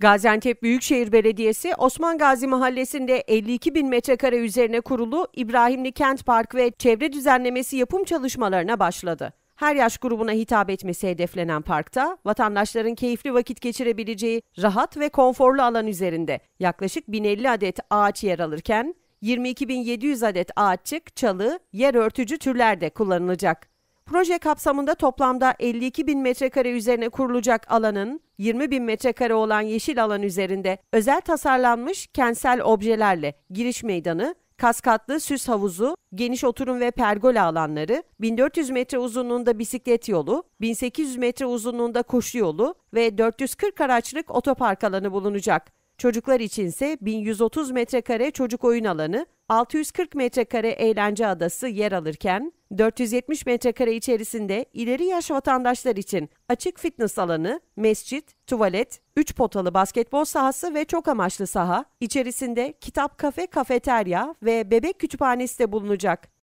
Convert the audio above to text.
Gaziantep Büyükşehir Belediyesi Osman Gazi Mahallesi'nde 52 bin metrekare üzerine kurulu İbrahimli Kent Park ve çevre düzenlemesi yapım çalışmalarına başladı. Her yaş grubuna hitap etmesi hedeflenen parkta vatandaşların keyifli vakit geçirebileceği rahat ve konforlu alan üzerinde yaklaşık 1050 adet ağaç yer alırken 22.700 adet ağaççık, çalı, yer örtücü türler de kullanılacak. Proje kapsamında toplamda 52 bin metrekare üzerine kurulacak alanın 20 bin metrekare olan yeşil alan üzerinde özel tasarlanmış kentsel objelerle giriş meydanı, kaskatlı süs havuzu, geniş oturum ve pergola alanları, 1400 metre uzunluğunda bisiklet yolu, 1800 metre uzunluğunda koşu yolu ve 440 araçlık otopark alanı bulunacak. Çocuklar içinse 1130 metrekare çocuk oyun alanı, 640 metrekare eğlence adası yer alırken 470 metrekare içerisinde ileri yaş vatandaşlar için açık fitness alanı, mescit, tuvalet, 3 potalı basketbol sahası ve çok amaçlı saha, içerisinde kitap kafe, kafeterya ve bebek kütüphanesi de bulunacak.